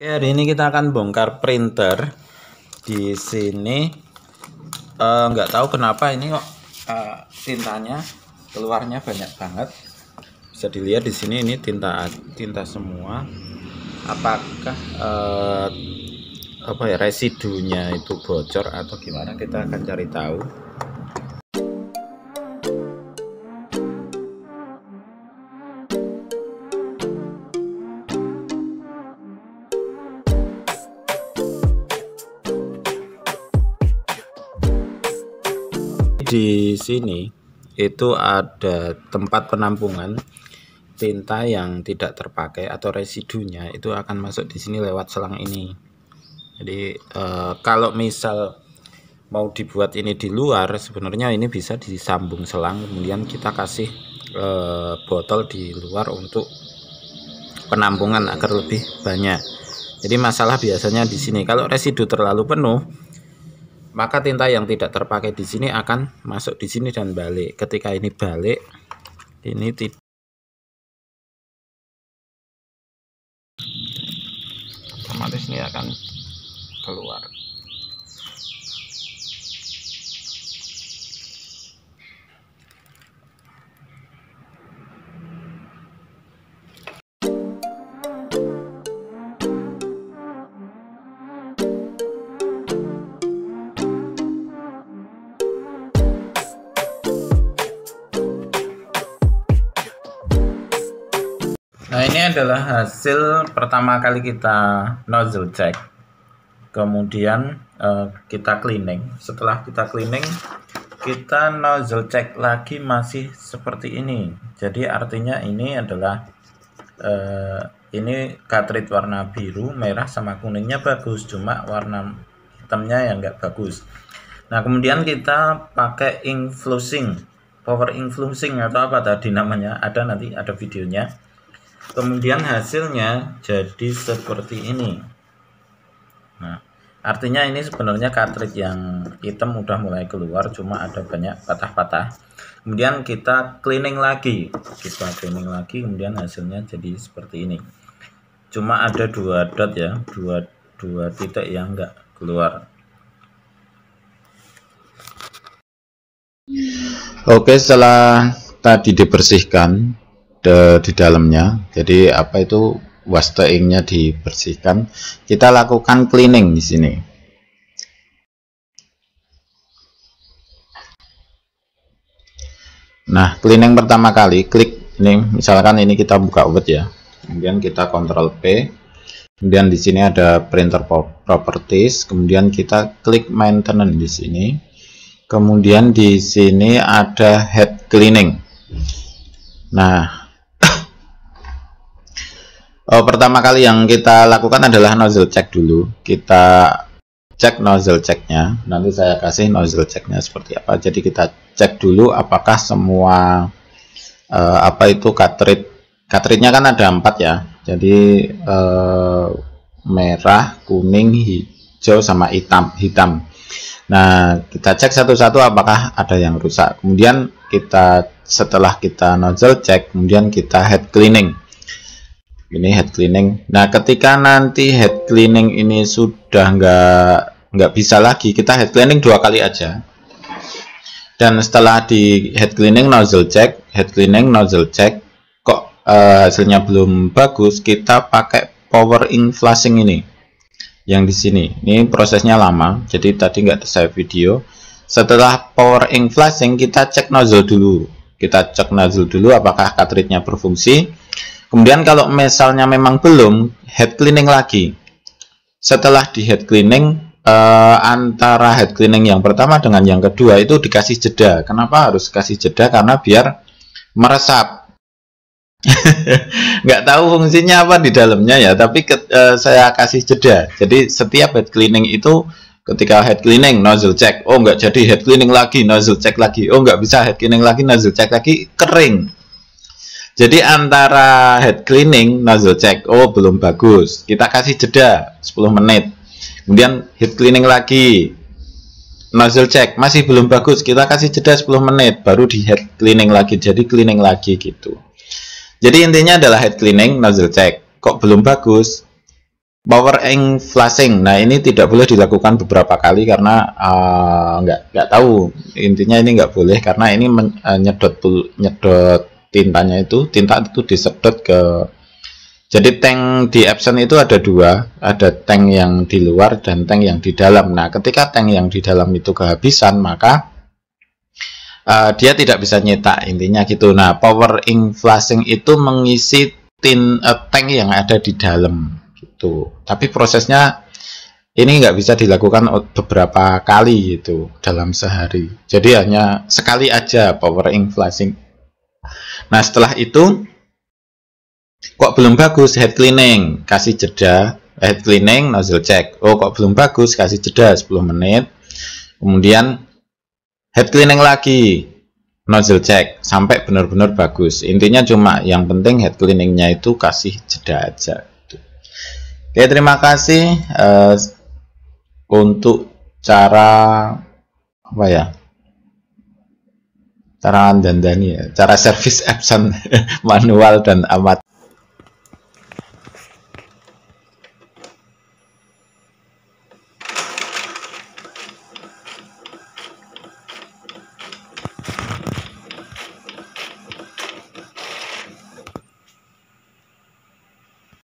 Oke, hari ini kita akan bongkar printer. Di sini Enggak eh, uh, tahu kenapa ini kok uh, tintanya keluarnya banyak banget. Bisa dilihat di sini ini tinta tinta semua. Apakah uh, apa ya residunya itu bocor atau gimana kita akan cari tahu. di sini itu ada tempat penampungan tinta yang tidak terpakai atau residunya itu akan masuk di sini lewat selang ini. Jadi e, kalau misal mau dibuat ini di luar sebenarnya ini bisa disambung selang kemudian kita kasih e, botol di luar untuk penampungan agar lebih banyak. Jadi masalah biasanya di sini kalau residu terlalu penuh maka tinta yang tidak terpakai di sini akan masuk di sini dan balik. Ketika ini balik, ini tidak otomatis ini akan keluar. Nah ini adalah hasil pertama kali kita nozzle check. Kemudian uh, kita cleaning. Setelah kita cleaning, kita nozzle check lagi masih seperti ini. Jadi artinya ini adalah uh, ini cartridge warna biru, merah sama kuningnya bagus, cuma warna hitamnya yang nggak bagus. Nah kemudian kita pakai influencing, power influencing atau apa tadi namanya? Ada nanti ada videonya kemudian hasilnya jadi seperti ini nah artinya ini sebenarnya cartridge yang hitam udah mulai keluar cuma ada banyak patah-patah kemudian kita cleaning lagi kita cleaning lagi kemudian hasilnya jadi seperti ini cuma ada dua dot ya dua dua titik yang enggak keluar oke setelah tadi dibersihkan de, di dalamnya jadi apa itu wasteingnya dibersihkan kita lakukan cleaning di sini nah cleaning pertama kali klik ini misalkan ini kita buka word ya kemudian kita ctrl P kemudian di sini ada printer properties kemudian kita klik maintenance di sini kemudian di sini ada head cleaning nah Oh, pertama kali yang kita lakukan adalah nozzle check dulu. Kita cek nozzle checknya. Nanti saya kasih nozzle checknya seperti apa. Jadi kita cek dulu apakah semua uh, apa itu cartridge. cartridge kan ada empat ya. Jadi uh, merah, kuning, hijau, sama hitam. Hitam. Nah, kita cek satu-satu apakah ada yang rusak. Kemudian kita setelah kita nozzle check, kemudian kita head cleaning ini head cleaning nah ketika nanti head cleaning ini sudah nggak nggak bisa lagi kita head cleaning dua kali aja dan setelah di head cleaning nozzle check head cleaning nozzle check kok uh, hasilnya belum bagus kita pakai power in flushing ini yang di sini ini prosesnya lama jadi tadi nggak saya video setelah power in flushing kita cek nozzle dulu kita cek nozzle dulu apakah cartridge-nya berfungsi Kemudian kalau misalnya memang belum, head cleaning lagi. Setelah di head cleaning, eh, antara head cleaning yang pertama dengan yang kedua itu dikasih jeda. Kenapa harus kasih jeda? Karena biar meresap. Nggak tahu fungsinya apa di dalamnya ya, tapi ke, eh, saya kasih jeda. Jadi setiap head cleaning itu ketika head cleaning nozzle check oh nggak jadi head cleaning lagi nozzle check lagi oh nggak bisa head cleaning lagi nozzle check lagi kering jadi antara head cleaning, nozzle check, oh belum bagus. Kita kasih jeda 10 menit. Kemudian head cleaning lagi. Nozzle check, masih belum bagus. Kita kasih jeda 10 menit, baru di head cleaning lagi. Jadi cleaning lagi gitu. Jadi intinya adalah head cleaning, nozzle check. Kok belum bagus? power and flushing. Nah ini tidak boleh dilakukan beberapa kali karena ah, nggak nggak tahu intinya ini nggak boleh karena ini men, uh, nyedot nyedot tintanya itu tinta itu disedot ke jadi tank di Epson itu ada dua, ada tank yang di luar dan tank yang di dalam. Nah, ketika tank yang di dalam itu kehabisan, maka uh, dia tidak bisa nyetak intinya gitu. Nah, power ink flashing itu mengisi tin uh, tank yang ada di dalam gitu. Tapi prosesnya ini nggak bisa dilakukan beberapa kali gitu dalam sehari. Jadi hanya sekali aja power ink flashing Nah setelah itu kok belum bagus head cleaning kasih jeda head cleaning nozzle check oh kok belum bagus kasih jeda 10 menit kemudian head cleaning lagi nozzle check sampai benar-benar bagus intinya cuma yang penting head cleaningnya itu kasih jeda aja oke terima kasih uh, untuk cara apa ya cara dandani ya, cara servis Epson manual dan amat